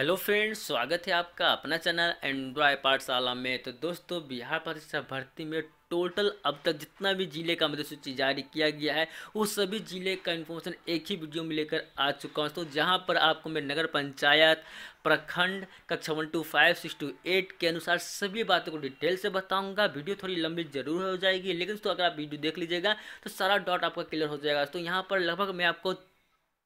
hello friends स्वागत है आपका अपना चैनल एंड्रॉय पाठशाला में तो दोस्तों बिहार परीक्षा भर्ती में टोटल अब तक जितना भी जिले का मतलब सूची जारी किया गया है वो सभी जिले का इन्फॉर्मेशन एक ही वीडियो में लेकर आ चुका हूँ तो जहाँ पर आपको मैं नगर पंचायत प्रखंड कक्षा one to five six to eight के अनुसार सभी बातों को डिटेल से बताऊंगा वीडियो थोड़ी लंबी जरूर हो जाएगी लेकिन दोस्तों अगर आप वीडियो देख लीजिएगा तो सारा डॉट आपका क्लियर हो जाएगा तो यहाँ पर लगभग मैं आपको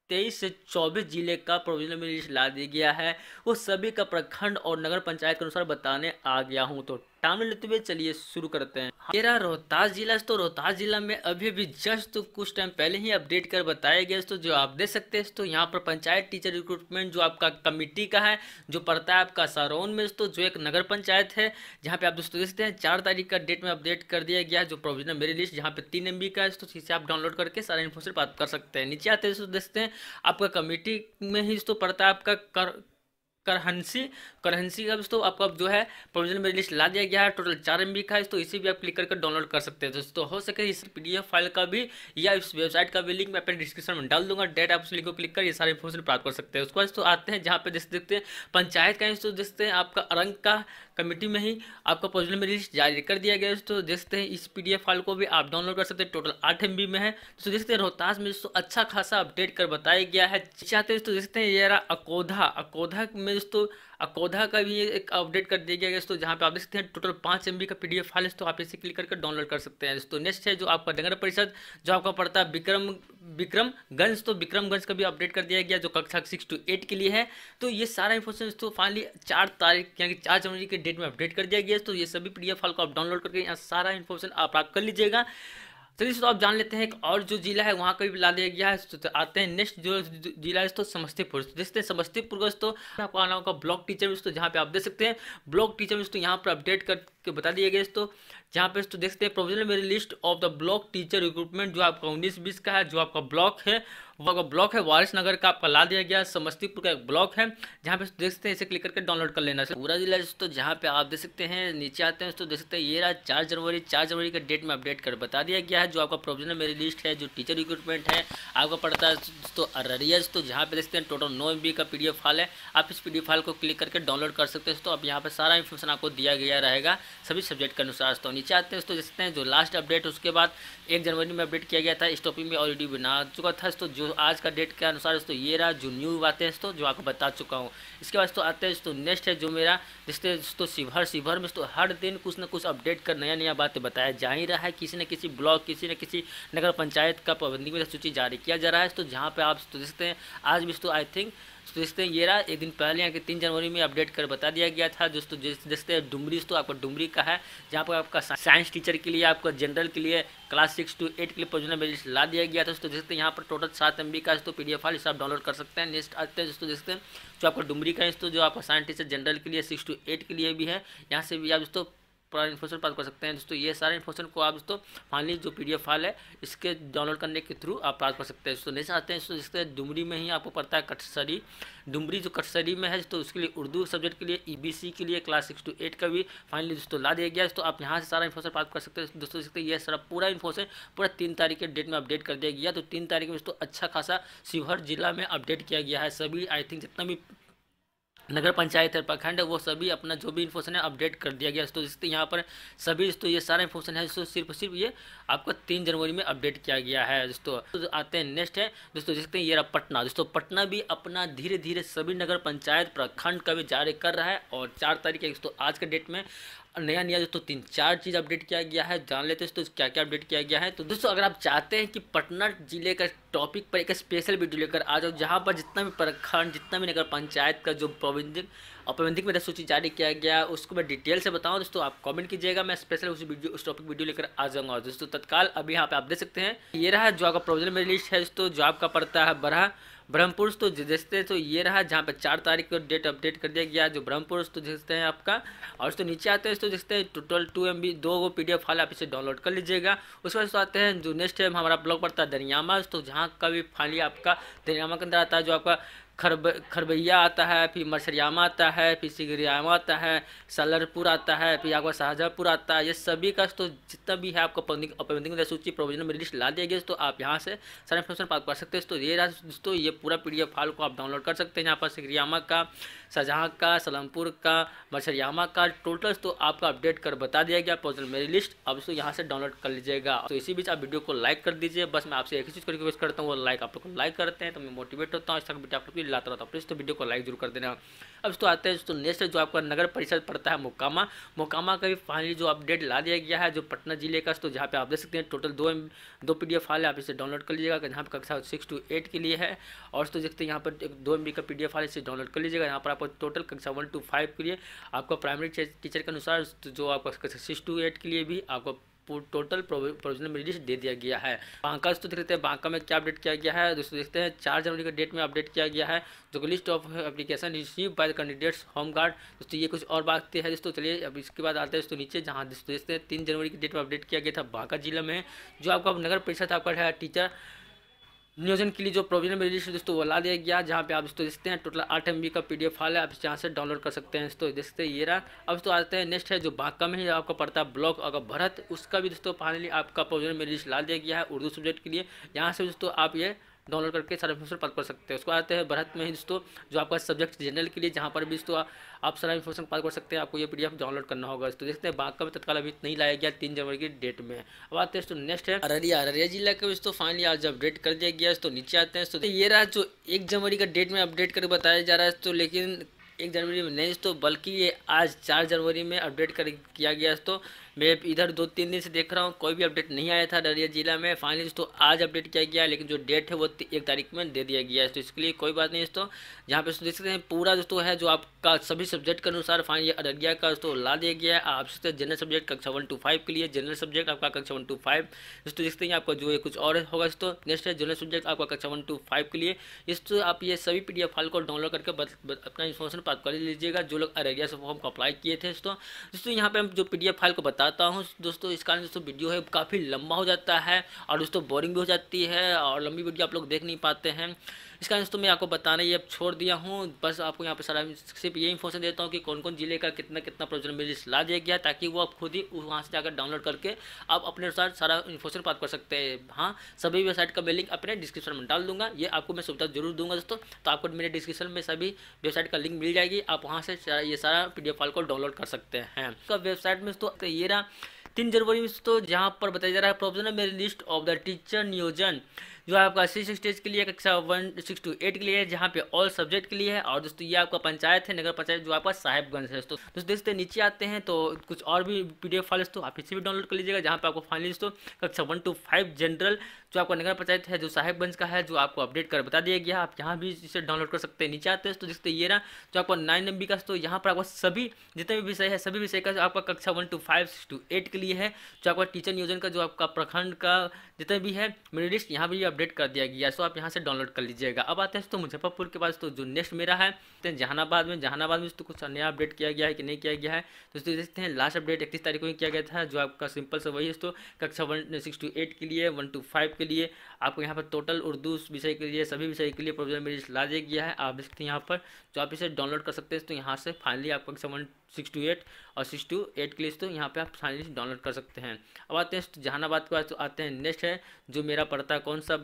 तेईस से चौबीस जिले का प्रोविजनल में लिस्ट ला दिया गया है वो सभी का प्रखंड और नगर पंचायत के अनुसार बताने आ गया हूँ तो टाउन लेते हुए चलिए शुरू करते हैं हाँ, मेरा रोहतास जिला तो रोहतास जिला में अभी भी जस्ट तो कुछ टाइम पहले ही अपडेट कर बताया गया तो जो आप देख सकते हैं तो यहाँ पर पंचायत टीचर रिक्रूटमेंट जो आपका कमिटी का है जो पड़ता है आपका सारोन में तो जो एक नगर पंचायत है जहाँ पे आप दोस्तों देखते हैं चार तारीख का डेट में अपडेट कर दिया गया जो प्रोविजनल मेरी लिस्ट जहाँ पे तीन एम का है तो इसे आप डाउनलोड करके सारा इन्फॉर्मेशन प्राप्त कर सकते हैं नीचे आते हैं दोस्तों देखते हैं आपका कमिटी में ही तो पड़ता है आपका करहंसी करहंसी का दोस्तों आपका जो है प्रोविजन में लिस्ट ला दिया गया है टोटल चार एम का है तो इसे भी आप क्लिक करके डाउनलोड कर सकते हैं दोस्तों हो सके इस पीडीएफ फाइल का भी या इस वेबसाइट का भी लिंक मैं अपने डिस्क्रिप्शन में डाल दूंगा डेट आप उस लिंक को क्लिक कर ये सारे इन्फॉर्मेशन प्राप्त कर सकते हैं उसके बाद दोस्तों आते हैं जहाँ पे जैसे देखते हैं पंचायत का दोस्तों देखते हैं आपका अरंग का कमेटी में ही आपका प्रोजेक्ट में लिस्ट जारी कर दिया गया है तो देखते हैं इस पी फाइल को भी आप डाउनलोड कर सकते हैं टोटल आठ एम में है तो देखते हैं रोहतास में दोस्तों अच्छा खासा अपडेट कर बताया गया है चाहते हैं दोस्तों देखते हैं ये रहा अकोधा अकोधा में दोस्तों अकोधा का भी एक अपडेट कर दिया गया है दोस्तों जहाँ पे आप देख सकते हैं टोटल पाँच एम का पी फाइल है तो आप इसे क्लिक करके डाउनलोड कर सकते हैं दोस्तों नेक्स्ट है जो आपका नगर परिषद जो आपका पड़ता है विक्रम विक्रमगंज तो विक्रमगंज का भी अपडेट कर दिया गया जो कक्षा सिक्स टू एट के लिए है तो ये सारा इन्फॉर्मेशन दोस्तों फाइनली चार तारीख यानी कि चार जनवरी के डेट में अपडेट कर दिया गया है तो ये सभी पी फाइल को आप डाउनलोड करके यहाँ सारा इन्फॉर्मेशन आप प्राप्त कर लीजिएगा चलिए दोस्तों तो आप जान लेते हैं एक और जो जिला है वहाँ का भी ला दिया गया है तो, तो आते हैं नेक्स्ट जो जिला है दोस्तों समस्तीपुर देखते हैं समस्तीपुर का दोस्तों आपको आना होगा ब्लॉक टीचर दोस्तों जहाँ पे आप देख सकते हैं ब्लॉक टीचर दोस्तों यहाँ पर अपडेट करके बता दिया गया दोस्तों जहाँ पे तो देखते हैं provisional merit list of the block teacher recruitment जो आपका उन्नीस बीस का है जो आपका ब्लॉक है वो आपका ब्लॉक है वारिस नगर का आपका ला दिया गया समस्तीपुर का एक ब्लॉक है जहाँ पे तो देख सकते हैं इसे क्लिक करके डाउनलोड कर लेना पूरा जिला दोस्तों जहाँ पे आप देख सकते हैं नीचे आते हैं दोस्तों देख सकते हैं ये रहा चार जनवरी चार जनवरी का डेट में अपडेट कर बता दिया गया है जो आपका प्रोविजनल मेरी लिस्ट है जो टीचर रिक्रूटमेंट है आपका पड़ता है दोस्तों अररिया दोस्तों जहाँ पे देखते हैं टोटल नौ एम का पी फाइल है आप इस पी फाइल को क्लिक करके डाउनलोड कर सकते हैं दोस्तों अब यहाँ पर सारा इन्फॉर्मेशन आपको दिया गया रहेगा सभी सब्जेक्ट के अनुसार दोस्तों नीचे आते हैं दोस्तों सकते हैं जो लास्ट अपडेट उसके बाद एक जनवरी में अपडेट किया गया था इस टॉपिक में ऑलरेडी बना चुका था तो जो आज का डेट के अनुसार दोस्तों ये रहा जो न्यू बातें तो जो आपको बता चुका हूँ इसके बाद तो आते हैं तो नेक्स्ट है जो मेरा जिससे दोस्तों शिवहर शिवहर में तो हर दिन कुछ ना कुछ अपडेट कर नया नया बातें बताया जा ही रहा है किसी न किसी ब्लॉक किसी न किसी नगर पंचायत का पाबंदी में सूची जारी किया जा रहा है तो जहाँ पर आप तो देख सकते हैं आज भी तो आई थिंक तो देखते हैं ये रहा एक दिन पहले यहाँ के तीन जनवरी में अपडेट कर बता दिया गया था दोस्तों जैसे डुमरी तो आपका डुमरी का है जहाँ पर आपका साइंस टीचर के लिए आपका जनरल के लिए क्लास सिक्स टू एट के लिए प्रोजनल मेरिट ला दिया गया था दोस्तों हैं यहाँ पर टोटल सात एम का तो पी डी फाइल आप डाउनलोड कर सकते हैं नेक्स्ट आते हैं दोस्तों हैं जो आपका डुमरी का है तो जो आपका साइंस टीचर जनरल के लिए सिक्स टू एट के लिए भी है यहाँ से भी आप दोस्तों पूरा इन्फॉर्मेशन प्राप्त कर सकते हैं दोस्तों ये सारे इन्फॉर्मेशन को आप दोस्तों फाइनली जो पी फाइल है इसके डाउनलोड करने के थ्रू आप प्राप्त कर सकते हैं दोस्तों नहीं चाहते हैं दोस्तों जिससे डुमरी में ही आपको पड़ता है कटसरी डुमरी जो कटसरी में है तो उसके लिए उर्दू सब्जेक्ट के लिए ई e के लिए क्लास सिक्स टू एट का भी फाइनली दोस्तों ला दिया गया दोस्तों आप यहाँ से सारा इन्फॉर्मेशन प्राप्त कर सकते हैं दोस्तों इसके ये सारा पूरा इन्फॉर्मेशन पूरा तीन तारीख के डेट में अपडेट कर दिया गया तो तीन तारीख में दोस्तों अच्छा खासा शिवहर जिला में अपडेट किया गया है सभी आई थिंक जितना भी नगर पंचायत है प्रखंड वो सभी अपना जो भी इन्फॉर्मेशन है अपडेट कर दिया गया तो इसके यहाँ पर सभी दोस्तों ये सारा इन्फॉर्मेशन है दोस्तों सिर्फ सिर्फ ये आपको तीन जनवरी में अपडेट किया गया है दोस्तों तो आते हैं नेक्स्ट है दोस्तों देखते हैं ये रहा पटना दोस्तों पटना भी अपना धीरे धीरे सभी नगर पंचायत प्रखंड का भी जारी कर रहा है और चार तारीख है दोस्तों आज के डेट में नया नया दोस्तों तीन चार चीज़ अपडेट किया गया है जान लेते हैं तो क्या क्या अपडेट किया गया है तो दोस्तों अगर आप चाहते हैं कि पटना जिले का टॉपिक पर एक स्पेशल वीडियो लेकर आ जाओ जहाँ पर जितना भी प्रखंड जितना भी नगर पंचायत का जो प्रबंधिक प्रबंधिक में सूची जारी किया गया है उसको मैं डिटेल से बताऊँ दोस्तों आप कमेंट कीजिएगा मैं स्पेशल उस वीडियो उस टॉपिक वीडियो लेकर आ जाऊँगा दोस्तों तत्काल अभी यहाँ पे आप देख सकते हैं ये रहा जो आपका प्रोविजन में लिस्ट है दोस्तों जो आपका पड़ता है बढ़ा ब्रह्मपुरुष तो जैसे तो ये रहा जहाँ पर चार तारीख को डेट अपडेट कर दिया गया जो ब्रह्मपुरुष तो जैसे हैं आपका और तो नीचे आते हैं तो हैं टोटल टू एम दो गो पी फाइल आप इसे डाउनलोड कर लीजिएगा उसके बाद आते हैं जो नेक्स्ट टाइम हमारा ब्लॉग पड़ता है दरियामा तो जहाँ का भी फाइल आपका दरियामा के अंदर आता है जो आपका खरब खरबैया आता है फिर मछरियामा आता है फिर सिगरियामा आता है सलरपुर आता है फिर आपका शाहजहाँपुर आता है ये सभी का तो जितना भी है आपको अपबंधिक सूची प्रोविजन में लिस्ट ला दिया गया तो आप यहाँ से सारा इन्फॉर्मेशन प्राप्त कर सकते हैं तो ये दोस्तों ये पूरा पी फाइल को आप डाउनलोड कर सकते हैं यहाँ पर सिगरियामा का शाहजहाँ का सलमपुर का मच्छरयामा का टोटल तो आपका अपडेट कर बता दिया गया पर्सनल मेरी लिस्ट अब इसको यहाँ से डाउनलोड कर लीजिएगा तो इसी बीच आप वीडियो को लाइक कर दीजिए बस मैं आपसे एक ही चीज़ को रिक्वेस्ट करता हूँ वो लाइक आप लोग को लाइक करते हैं तो मैं मोटिवेट होता हूँ इस तरह आप लोग भी लाता रहता हूँ प्लीज़ तो वीडियो को लाइक जरूर कर देना अब तो आते हैं तो नेक्स्ट जो आपका नगर परिषद पड़ता है मोकामा मोकामा का भी फाइनली जो अपडेट ला दिया गया है जो पटना जिले का तो जहाँ पे आप देख सकते हैं टोटल दो दो पी फाइल आप इसे डाउनलोड कर लीजिएगा जहाँ पे कक्षा सिक्स टू एट के लिए है और तो देखते हैं यहाँ पर दो एम का पी फाइल इसे डाउनलोड कर लीजिएगा यहाँ पर आपको आपको टोटल कक्षा वन टू फाइव के लिए आपका प्राइमरी टीचर के अनुसार तो जो आपका कक्षा सिक्स टू एट के लिए भी आपको टोटल प्रोविजनल मेरिट लिस्ट दे दिया गया है बांका तो देखते हैं बांका में क्या अपडेट किया गया है दोस्तों देखते हैं चार जनवरी के डेट में अपडेट किया गया है जो कि list of application receive by the candidates home guard दोस्तों ये कुछ और बातें हैं दोस्तों चलिए अब इसके बाद आते हैं दोस्तों नीचे जहाँ दोस्तों देखते हैं तीन जनवरी की डेट में अपडेट किया गया था बांका जिला में जो आपका नगर परिषद आपका है टीचर नियोजन के लिए जो प्रोविजन मेरी लिस्ट दोस्तों वो ला दिया गया जहाँ पे आप दोस्तों देखते हैं टोटल आठ एम का पी फाइल है आप यहाँ से डाउनलोड कर सकते हैं दोस्तों देखते हैं ये रहा अब दोस्तों आते हैं नेक्स्ट है जो बांका में ही आपको पड़ता है ब्लॉक अगर भरत उसका भी दोस्तों फाइनली आपका प्रोविजन मेरी लिस्ट ला दिया गया है उर्दू सब्जेक्ट के लिए यहाँ से दोस्तों आप ये डाउनलोड करके सारा इन्फॉर्मेशन प्राप्त कर सकते हैं उसको आते हैं भारत में ही दोस्तों जो आपका सब्जेक्ट जनरल के लिए जहाँ पर भी दोस्तों आप सारा इन्फॉर्मेशन प्राप्त कर सकते हैं आपको ये पीडीएफ डाउनलोड करना होगा दोस्तों देखते हैं का भी तत्काल अभी नहीं लाया गया तीन जनवरी की डेट में अब आते हैं तो नेक्स्ट है अररिया अररिया जिला के दोस्तों फाइनली आज अपडेट कर दिया गया तो नीचे आते हैं तो ये रहा जो एक जनवरी का डेट में अपडेट करके बताया जा रहा है तो लेकिन एक जनवरी में नहीं तो बल्कि ये आज चार जनवरी में अपडेट कर किया गया दोस्तों मैं इधर दो तीन दिन से देख रहा हूँ कोई भी अपडेट नहीं आया था अररिया जिला में फाइनली दोस्तों आज अपडेट किया गया लेकिन जो डेट है वो एक तारीख में दे दिया गया है तो इसके लिए कोई बात नहीं दोस्तों यहाँ पे देख सकते हैं पूरा दोस्तों है जो आपका सभी सब्जेक्ट के अनुसार फाइनल अररिया का दोस्तों ला दिया गया है आप सकते जनरल सब्जेक्ट कक्षा वन टू फाइव के लिए जनरल सब्जेक्ट आपका कक्षा वन टू फाइव दोस्तों देखते हैं आपका जो है कुछ और होगा दोस्तों नेक्स्ट है जनरल सब्जेक्ट आपका कक्षा वन टू फाइव के लिए इस आप ये सभी पी फाइल को डाउनलोड करके अपना इन्फॉर्मेशन प्राप्त कर लीजिएगा जो लोग अरेरिया से फॉर्म को अप्लाई किए थे दोस्तों दोस्तों यहाँ हम जो पी फाइल को बताता हूँ दोस्तों इस कारण दोस्तों वीडियो है काफ़ी लंबा हो जाता है और दोस्तों बोरिंग भी हो जाती है और लंबी वीडियो आप लोग देख नहीं पाते हैं इस कारण दोस्तों मैं आपको बताने ये अब छोड़ दिया हूँ बस आपको यहाँ पर सारा सिर्फ ये इन्फॉर्मेशन देता हूँ कि कौन कौन जिले का कितना कितना प्रोजेक्ट मिल ला दिया गया ताकि वो आप खुद ही वहाँ से जाकर डाउनलोड करके आप अपने अनुसार सारा इन्फॉर्मेशन प्राप्त कर सकते हैं हाँ सभी वेबसाइट का मैं लिंक अपने डिस्क्रिप्शन में डाल दूंगा ये आपको मैं सुविधा जरूर दूंगा दोस्तों तो आपको मेरे डिस्क्रिप्शन में सभी वेबसाइट का लिंक मिल जाएगी आप वहाँ से ये सारा पी फाइल को डाउनलोड कर सकते हैं उसका वेबसाइट में तो ये रहा तीन जनवरी में तो जहाँ पर बताया जा रहा है provisional merit list of the teacher नियोजन जो आपका सिक्स स्टेज के लिए कक्षा वन सिक्स टू एट के लिए है जहाँ पे ऑल सब्जेक्ट के लिए है और दोस्तों ये आपका पंचायत है नगर पंचायत जो आपका साहेबगंज है दोस्तों दोस्तों देखते नीचे आते हैं तो कुछ और भी पी डी फाइल तो आप इसे भी डाउनलोड कर लीजिएगा जहाँ पे आपको फाइनली दोस्तों कक्षा वन टू फाइव जनरल जो आपका नगर पंचायत है जो साहेबगंज का है जो आपको अपडेट कर बता दिया गया आप यहाँ भी इसे डाउनलोड कर सकते हैं नीचे आते हैं तो जिससे ये ना जो आपका नाइन एम का तो यहाँ पर आपको सभी जितने भी विषय है सभी विषय का आपका कक्षा one to five to eight के लिए है जो आपका टीचर नियोजन का जो आपका प्रखंड का जितने भी है मेरिट यहाँ भी अपडेट कर दिया गया सो आप यहाँ से डाउनलोड कर लीजिएगा अब आते हैं तो मुजफ्फरपुर के पास तो जो नेक्स्ट मेरा है तो जहानाबाद में जहानाबाद में तो कुछ नया अपडेट किया गया है कि नहीं किया गया है तो देखते हैं लास्ट अपडेट इकतीस तारीख को ही किया गया था जो आपका सिंपल से वही दोस्तों कक्षा वन सिक्स टू एट के लिए वन टू फाइव के लिए आपको यहाँ पर टोटल उर्दू विषय के लिए सभी विषय के लिए प्रोविजन मेरी ला दिया गया है आप देख सकते हैं यहाँ पर जो आप इसे डाउनलोड कर सकते हैं तो यहाँ से फाइनली आपको कक्षा वन सिक्स टू एट और सिक्स टू एट के लिए तो यहाँ पे आप फाइनली डाउनलोड कर सकते हैं अब आते हैं जहानाबाद के बाद तो आते हैं नेक्स्ट है जो मेरा पड़ता है कौन सा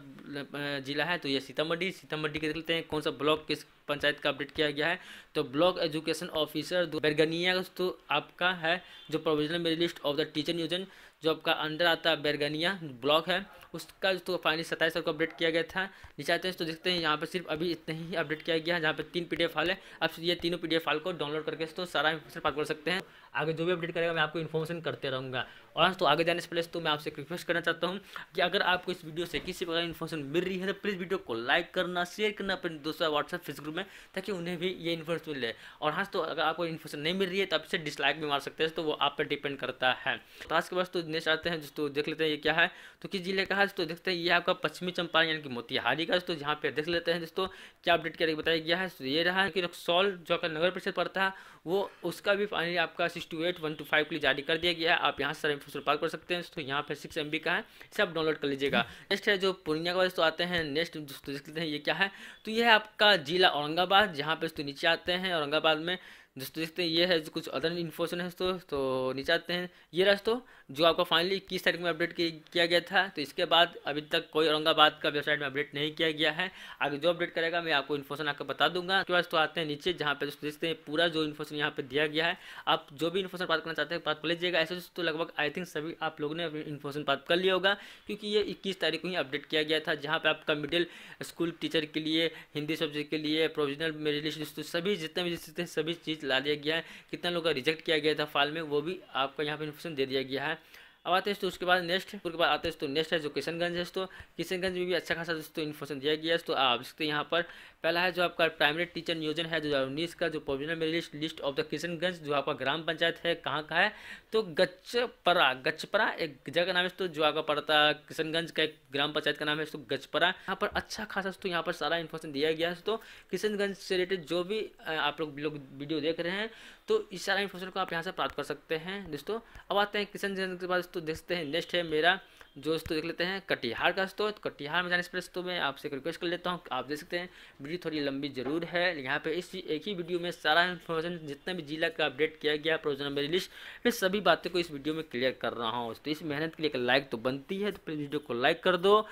जिला है तो ये सीतामढ़ी सीतामढ़ी के देख लेते हैं कौन सा ब्लॉक किस पंचायत का अपडेट किया गया है तो ब्लॉक एजुकेशन ऑफिसर बैरगनिया तो आपका है जो provisional merit list of the teacher नियोजन जो आपका अंडर आता है बैरगनिया ब्लॉक है उसका तो फाइनली सत्ताईस को अपडेट किया गया था नीचे आते हैं तो देखते हैं यहाँ पर सिर्फ अभी इतने ही अपडेट किया गया है जहाँ पर तीन पी डी एफ फाइल है अब ये तीनों पी डी एफ फाइल को डाउनलोड करके तो सारा इन्फॉर्मेशन पास कर सकते हैं आगे जो भी अपडेट करेगा मैं आपको इन्फॉर्मेशन करते रहूँगा और हाँ, तो आगे जाने से पहले तो मैं आपसे रिक्वेस्ट करना चाहता हूँ कि अगर आपको इस वीडियो से किसी प्रकार इन्फॉर्मेशन मिल रही है तो प्लीज़ वीडियो को लाइक करना शेयर करना अपने दोस्तों व्हाट्सएप फेस ग्रुप में ताकि उन्हें भी ये इन्फॉर्मेशन मिले और हाँ तो अगर आपको इन्फॉर्मेशन नहीं मिल रही है तो आप इसे डिसलाइक भी मार सकते हैं तो वो आप पर डिपेंड करता है तो आज के बाद तो नेक्स्ट आते हैं दोस्तों देख लेते हैं ये क्या है तो किस जिले का है तो देखते हैं ये आपका पश्चिमी चंपारण यानी कि मोतिहारी का दोस्तों यहाँ पे देख लेते हैं दोस्तों क्या अपडेट करके बताया गया है तो ये रहा कि सॉल जो आपका नगर परिषद पड़ता है वो उसका भी पानी आपका six to eight one to five के लिए जारी कर दिया गया है आप यहाँ से सारे इन्फो प्राप्त कर सकते हैं तो यहाँ पर सिक्स एम का है इसे आप डाउनलोड कर लीजिएगा नेक्स्ट है जो पूर्णिया का दोस्तों आते हैं नेक्स्ट दोस्तों देख लेते हैं ये क्या है तो ये है आपका जिला औरंगाबाद जहाँ पर दोस्तों नीचे आते हैं औरंगाबाद में दोस्तों देखते हैं ये है कुछ अदर इन्फॉर्मेशन है दोस्तों तो नीचे आते हैं ये रहा दोस्तों जो आपका फाइनली इक्कीस तारीख में अपडेट किया गया था तो इसके बाद अभी तक कोई औरंगाबाद का वेबसाइट में अपडेट नहीं किया गया है आगे जो अपडेट करेगा मैं आपको इन्फॉर्मेशन आपको बता दूंगा उसके बाद तो आते हैं नीचे जहाँ पे दोस्तों देखते हैं पूरा जो इन्फॉर्मेशन यहाँ पे दिया गया है आप जो भी इन्फॉर्मेशन प्राप्त करना चाहते हैं प्राप्त कर लीजिएगा ऐसे तो लगभग आई थिंक सभी आप लोगों ने इन्फॉर्मेशन प्राप्त कर लिया होगा क्योंकि ये इक्कीस तारीख को ही अपडेट किया गया था जहाँ पर आपका मिडिल स्कूल टीचर के लिए हिंदी सब्जेक्ट के लिए प्रोविजनल मेरिट दोस्तों सभी जितने भी जितने सभी चीज़ ला दिया गया है कितना लोगों का रिजेक्ट किया गया था फाल में वो भी आपका यहाँ पर इन्फॉर्मेशन दे दिया गया है अब आते हैं तो उसके बाद नेक्स्ट उसके बाद आते हैं तो नेक्स्ट है जो किशनगंज है तो किशनगंज में भी अच्छा खासा दोस्तों इन्फॉर्मेशन दिया गया है तो आप सकते हैं यहाँ पर पहला है जो आपका प्राइमरी टीचर नियोजन है दो हज़ार उन्नीस का जो provisional merit list of the Kishanganj जो आपका ग्राम पंचायत है कहाँ का है तो गच्छपरा गच्छपरा एक जगह का नाम है तो जो आपका पड़ता है किशनगंज का एक ग्राम पंचायत का नाम है तो गचपरा यहाँ पर अच्छा खासा दोस्तों यहाँ पर सारा इन्फॉर्मेशन दिया गया है तो किशनगंज से रिलेटेड जो भी आप लोग लोग वीडियो देख रहे हैं तो इस सारा इन्फॉर्मेशन को आप यहाँ से प्राप्त कर सकते हैं दोस्तों अब आते हैं किशन जयंत के बाद दोस्तों देखते हैं नेक्स्ट है मेरा जो दोस्तों देख लेते हैं कटिहार का दोस्तों तो कटिहार में जाने से दोस्तों मैं आपसे एक रिक्वेस्ट कर लेता हूँ आप देख सकते हैं वीडियो थोड़ी लंबी जरूर है यहाँ पे इस एक ही वीडियो में सारा इन्फॉर्मेशन जितना भी जिला का अपडेट किया गया प्रोजन नंबर लिस्ट मैं सभी बातें को इस वीडियो में क्लियर कर रहा हूँ तो इस मेहनत के लिए एक लाइक तो बनती है तो प्लीज़ वीडियो को लाइक कर दो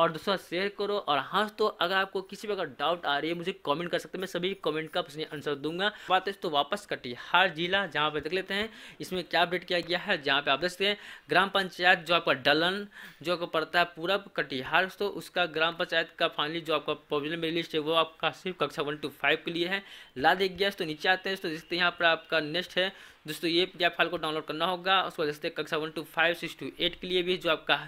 और दूसरा शेयर करो और हाँ तो अगर आपको किसी भी अगर डाउट आ रही है मुझे कमेंट कर सकते हैं मैं सभी कमेंट का प्रश्न आंसर दूंगा बात है तो वापस कटिहार जिला जहाँ पर देख लेते हैं इसमें क्या अपडेट किया गया है जहाँ पे आप देखते हैं ग्राम पंचायत जो आपका डलन जो आपको पड़ता है पूरा कटिहार दोस्तों उसका ग्राम पंचायत का फाइनली जो आपका प्रॉब्लम लिस्ट है वो आपका सिर्फ कक्षा वन टू फाइव के लिए है ला दे गया तो नीचे आते हैं तो देखते हैं यहाँ पर आपका नेक्स्ट है दोस्तों ये पी फाइल को डाउनलोड करना होगा उसको देखते हैं कक्षा one to five six to eight के लिए भी जो आपका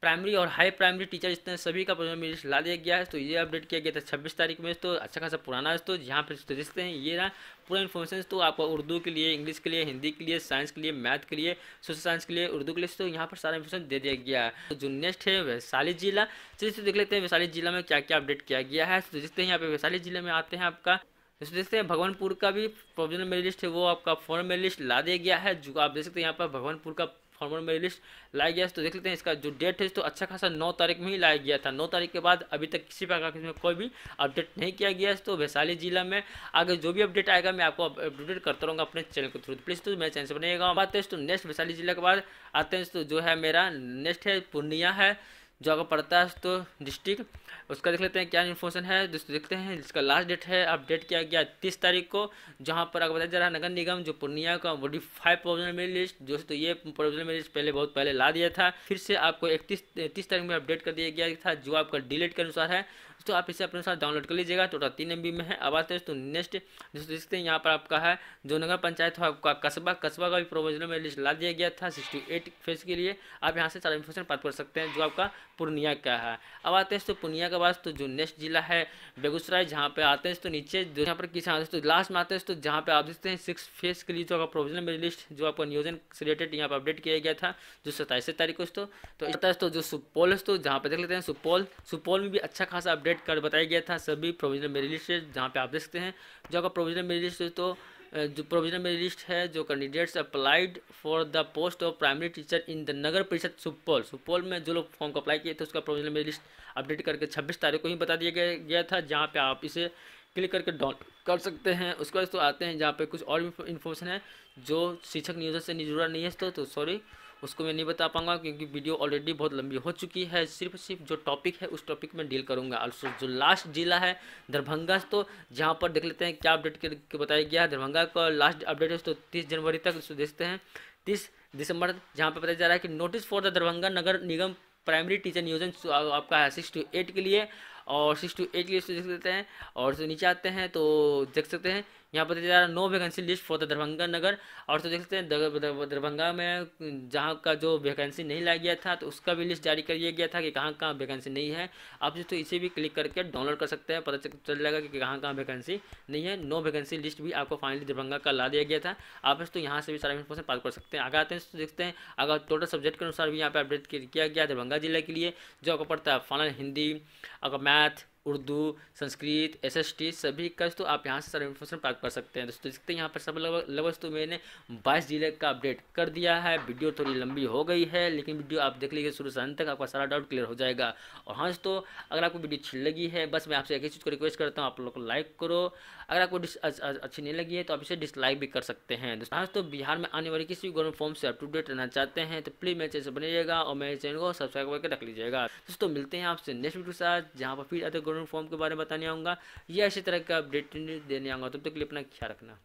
प्राइमरी और हाई प्राइमरी टीचर इस सभी का मेरे ला दिया गया है तो ये अपडेट किया गया था छब्बीस तारीख में तो अच्छा खासा पुराना है तो यहाँ पर तो देखते हैं ये रहा पूरा इन्फॉर्मेशन तो आपको उर्दू के लिए इंग्लिश के लिए हिंदी के लिए साइंस के लिए मैथ के लिए सोशल साइंस के लिए उर्दू के लिए तो यहाँ पर सारा इन्फॉर्मेशन दे दिया गया है तो जो नेक्स्ट है वैशाली जिला चलिए तो देख लेते हैं वैशाली जिला में क्या क्या अपडेट किया गया है तो देखते हैं यहाँ पे वैशाली जिले में आते हैं आपका दोस्तों देखते हैं भगवानपुर का भी प्रोविजनल मेरी लिस्ट है वो आपका फॉरन मेरी लिस्ट ला दिया गया है जो आप देख सकते हैं यहाँ पर भगवानपुर का फॉर्मर मेरी लिस्ट लाया गया तो देख लेते हैं इसका जो डेट है तो अच्छा खासा नौ तारीख में ही लाया गया था नौ तारीख के बाद अभी तक किसी प्रकार का कोई भी अपडेट नहीं किया गया है तो वैशाली जिला में आगे जो भी अपडेट आएगा मैं आपको अपडेट करता रहूँगा अपने चैनल के थ्रू प्लीज़ तो मेरे चैनल से बनेगा बात है तो नेक्स्ट वैशाली जिला के बाद आते हैं तो जो है मेरा नेक्स्ट है पूर्णिया है जो अगर पड़ता है तो डिस्ट्रिक्ट उसका देख लेते हैं क्या इन्फॉर्मेशन है दोस्तों देखते हैं जिसका लास्ट डेट है अपडेट किया गया तीस तारीख को जहाँ पर अगर बताया जा रहा है नगर निगम जो पूर्णिया का वोटी फाइव प्रोविजनल मेरी लिस्ट दोस्तों ये प्रोविजनल मेरी लिस्ट पहले बहुत पहले ला दिया था फिर से आपको इकतीस तीस तारीख में अपडेट कर दिया गया था जो आपका डिलेट के अनुसार है दोस्तों आप इसे अपने साथ डाउनलोड कर लीजिएगा टोटल तीन एम में है अब आते हैं दोस्तों नेक्स्ट दोस्तों देखते हैं यहाँ पर आपका है जो नगर पंचायत हो आपका कस्बा कस्बा का भी प्रोविजनल मेरी लिस्ट ला दिया गया था सिक्सटी एट फेज के लिए आप यहाँ से सारा इन्फॉर्मेशन प्राप्त कर सकते हैं जो आपका पूर्णिया का है अब आते हैं तो पूर्णिया के बाद तो जो नेक्स्ट जिला है बेगूसराय जहाँ पे आते हैं तो नीचे जो यहाँ पर किसान आते हैं तो लास्ट में आते हैं तो जहाँ पे आप देखते हैं सिक्स फेज के लिए जो आपका प्रोविजनल मेरी लिस्ट जो आपका नियोजन से रिलेटेड यहाँ पर अपडेट किया गया था जो सत्ताईस तारीख को तो।, तो इस तो जो सुपौल है तो जहाँ पे देख लेते हैं सुपौल सुपौल में भी अच्छा खासा अपडेट कर बताया गया था सभी प्रोविजनल मेरी लिस्ट जहाँ पे आप देखते हैं जो आपका प्रोविजनल मेरी लिस्ट तो जो प्रोविजनल मेरी लिस्ट है जो candidates applied for the post of primary teacher in the नगर परिषद सुपौल सुपौल में जो लोग फॉर्म को अप्लाई किए थे उसका प्रोविजनल मेरी लिस्ट अपडेट करके छब्बीस तारीख को ही बता दिया गया, गया था जहाँ पर आप इसे क्लिक करके डाउन कर सकते हैं उसके बाद तो आते हैं जहाँ पे कुछ और इन्फॉर्मेशन है जो शिक्षक नियोजन से जुड़ा नहीं है तो, तो सॉरी उसको मैं नहीं बता पाऊंगा क्योंकि वीडियो ऑलरेडी बहुत लंबी हो चुकी है सिर्फ सिर्फ जो टॉपिक है उस टॉपिक में डील करूंगा और जो लास्ट जिला है दरभंगा तो जहाँ पर देख लेते हैं क्या अपडेट बताया गया है दरभंगा का लास्ट अपडेट है तो तीस जनवरी तक उसको देखते हैं तीस दिसंबर जहाँ पर बताया जा रहा है कि नोटिस फॉर द दरभंगा नगर निगम प्राइमरी टीचर नियोजन आपका है सिक्स टू एट के लिए और सिक्स टू एट लिस्ट देख सकते हैं और से नीचे आते हैं तो देख सकते हैं यहाँ पर जा रहा no vacancy list for the Darbhanga नगर और तो देख सकते हैं दरभंगा में जहाँ का जो वैकेंसी नहीं लाया गया था तो उसका भी लिस्ट जारी कर दिया गया था कि कहाँ कहाँ वैकेंसी नहीं है आप जो तो इसे भी क्लिक करके डाउनलोड कर सकते हैं पता चल जाएगा कि कहाँ कहाँ वैकेंसी नहीं है नो वैकेंसी लिस्ट भी आपको फाइनली दरभंगा का ला दिया गया था आप तो यहाँ से भी सारा इन्फॉर्मेशन पास कर सकते हैं आगे आते हैं तो देखते हैं अगर टोटल सब्जेक्ट के अनुसार भी यहाँ पर अपडेट किया गया दरभंगा जिले के लिए जो आपको पढ़ता है फाइनल हिंदी अगर मैथ that उर्दू संस्कृत एस सभी का तो आप यहाँ से सारा इन्फॉर्मेशन प्राप्त कर सकते हैं दोस्तों देखते हैं यहाँ पर सब लगभग लगभग तो मैंने बाईस जिले का अपडेट कर दिया है वीडियो थोड़ी लंबी हो गई है लेकिन वीडियो आप देख लीजिए शुरू से अंत तक आपका सारा डाउट क्लियर हो जाएगा और हाँ दोस्तों अगर आपको वीडियो अच्छी लगी है बस मैं आपसे एक ही चीज़ को रिक्वेस्ट करता हूँ आप लोग को लाइक करो अगर आपको अच्छी नहीं लगी है तो आप इसे डिसलाइक भी कर सकते हैं दोस्तों हाँ, दोस्तों बिहार में आने वाली किसी भी गवर्नमेंट फॉर्म से अप टू डेट रहना चाहते हैं तो प्लीज़ मेरे चैनल से बनिएगा और मेरे चैनल को सब्सक्राइब करके रख लीजिएगा दोस्तों मिलते हैं आपसे नेक्स्ट वीडियो के साथ जहाँ पर फिर आते गवर्नमेंट फॉर्म के बारे में बताने आऊँगा या इसी तरह का अपडेट देने आऊँगा तब तक के लिए अपना ख्याल रखना